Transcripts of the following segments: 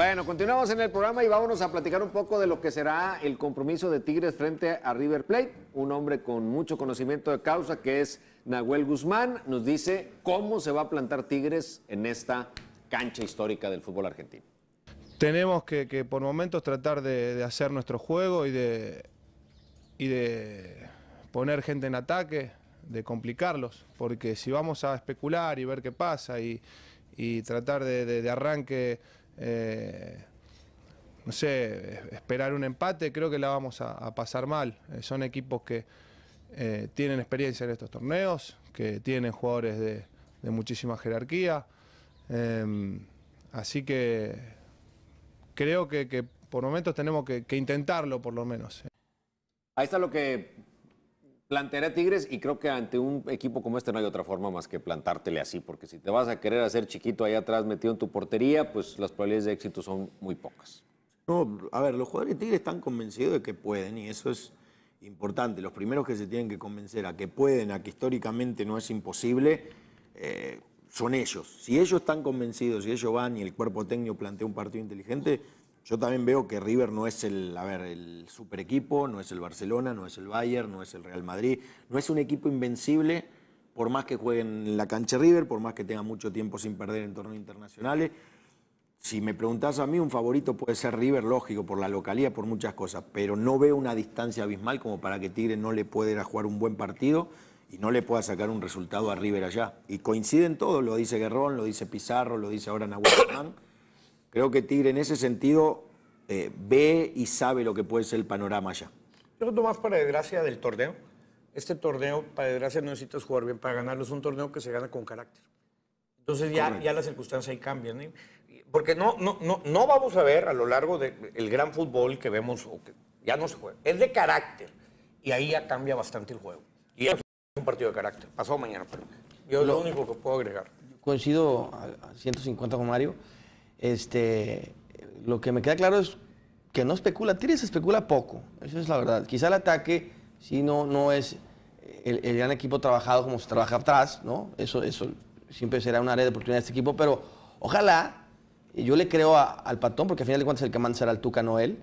Bueno, continuamos en el programa y vámonos a platicar un poco de lo que será el compromiso de Tigres frente a River Plate. Un hombre con mucho conocimiento de causa que es Nahuel Guzmán nos dice cómo se va a plantar Tigres en esta cancha histórica del fútbol argentino. Tenemos que, por momentos tratar de, hacer nuestro juego y de, y de poner gente en ataque, de complicarlos, porque si vamos a especular y ver qué pasa y, tratar de, de arranque eh, no sé, esperar un empate, creo que la vamos a, pasar mal. Eh, son equipos que eh, tienen experiencia en estos torneos, que tienen jugadores de, muchísima jerarquía. Em, así que creo que, por momentos tenemos que, que intentarlo, por lo menos. Ahí está lo que plantearé a Tigres y creo que ante un equipo como este no hay otra forma más que plantártele así, porque si te vas a querer hacer chiquito ahí atrás metido en tu portería, pues las probabilidades de éxito son muy pocas. No, a ver, los jugadores de Tigres están convencidos de que pueden y eso es importante. Los primeros que se tienen que convencer a que pueden, a que históricamente no es imposible, eh, son ellos. Si ellos están convencidos, si ellos van y el cuerpo técnico plantea un partido inteligente yo también veo que River no es el, a ver, el super equipo, no es el Barcelona, no es el Bayern, no es el Real Madrid, no es un equipo invencible, por más que jueguen en la cancha River, por más que tenga mucho tiempo sin perder en torneos internacionales. Si me preguntás a mí, un favorito puede ser River, lógico, por la localía, por muchas cosas, pero no veo una distancia abismal como para que Tigre no le pueda jugar un buen partido y no le pueda sacar un resultado a River allá. Y coinciden todos, lo dice Guerrón, lo dice Pizarro, lo dice ahora Nahuel Creo que Tigre en ese sentido eh, ve y sabe lo que puede ser el panorama allá. Yo más para desgracia del torneo. Este torneo, para desgracia, no necesitas jugar bien para ganarlo. Es un torneo que se gana con carácter. Entonces ya, ya las circunstancias ahí cambian. ¿eh? Porque no, no, no, no vamos a ver a lo largo del gran fútbol que vemos, o que ya no se juega. Es de carácter. Y ahí ya cambia bastante el juego. Y es un partido de carácter. Pasó mañana, pero yo lo, lo único que puedo agregar. Coincido a 150 con Mario. Este, lo que me queda claro es que no especula. Tires especula poco, eso es la verdad. Quizá el ataque si no, no es el, gran equipo trabajado como se trabaja atrás, ¿no? Eso, eso siempre será una área de oportunidad de este equipo, pero ojalá, yo le creo al Patón, porque al final de cuentas el que será el Tuca, no él,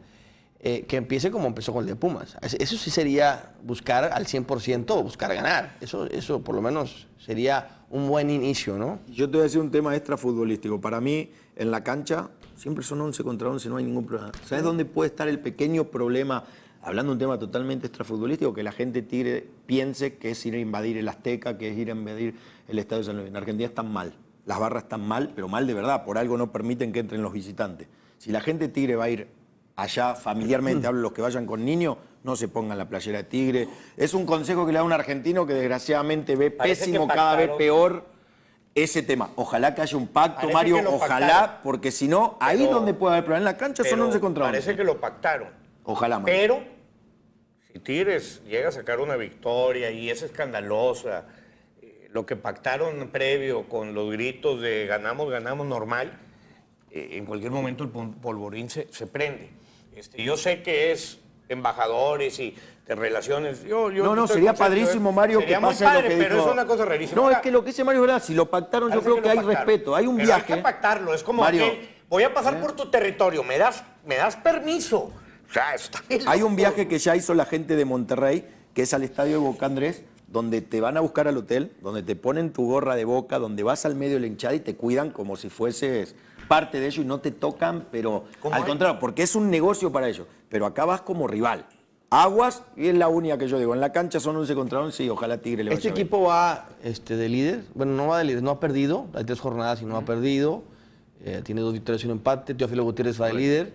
eh, que empiece como empezó con el de Pumas. Eso sí sería buscar al 100%, buscar ganar. Eso, eso por lo menos sería un buen inicio, ¿no? Yo te voy a decir un tema extra Para mí, en la cancha siempre son 11 contra 11, no hay ningún problema. ¿Sabes dónde puede estar el pequeño problema? Hablando de un tema totalmente extrafutbolístico, que la gente tire, piense que es ir a invadir el Azteca, que es ir a invadir el Estadio de San Luis. En Argentina están mal. Las barras están mal, pero mal de verdad. Por algo no permiten que entren los visitantes. Si la gente tire, va a ir allá familiarmente, mm. hablo los que vayan con niños, no se pongan la playera de tigre. Es un consejo que le da un argentino que desgraciadamente ve pésimo, cada vez peor ese tema. Ojalá que haya un pacto, Mario, ojalá, porque si no, ahí donde puede haber problema. En la cancha son 11 contra 11. Parece que lo pactaron. Ojalá, Mario. Pero si Tigres llega a sacar una victoria y es escandalosa, eh, lo que pactaron previo con los gritos de ganamos, ganamos normal, eh, en cualquier momento el polvorín se prende. Este, yo sé que es embajadores y de relaciones. no, no, sería padrísimo, Mario, que pase padre, pero es una cosa rarísima. No, es que lo que dice Mario Si lo pactaron, yo creo que, hay respeto. Hay un viaje. Hay que pactarlo. Es como que voy a pasar ¿Eh? por tu territorio. ¿Me das, me das permiso? hay un viaje que ya hizo la gente de Monterrey, que es al estadio de Boca Andrés, donde te van a buscar al hotel, donde te ponen tu gorra de boca, donde vas al medio de la hinchada y te cuidan como si fueses parte de ellos y no te tocan, pero al contrario, porque es un negocio para ellos. Pero acá vas como rival. Aguas, y es la única que yo digo. En la cancha son 11 contra 11 y ojalá Tigre le vaya Este equipo va este, de líder. Bueno, no va de líder, no ha perdido. Hay tres jornadas y no ha perdido. Eh, tiene dos victorias y un empate. Teófilo Gutiérrez va de líder.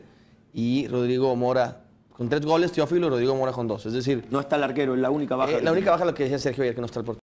Y Rodrigo Mora con tres goles. Teófilo y Rodrigo Mora con dos. Es decir. No está el arquero, es la única baja. Eh, la única baja lo que decía Sergio ayer, que no está el portero.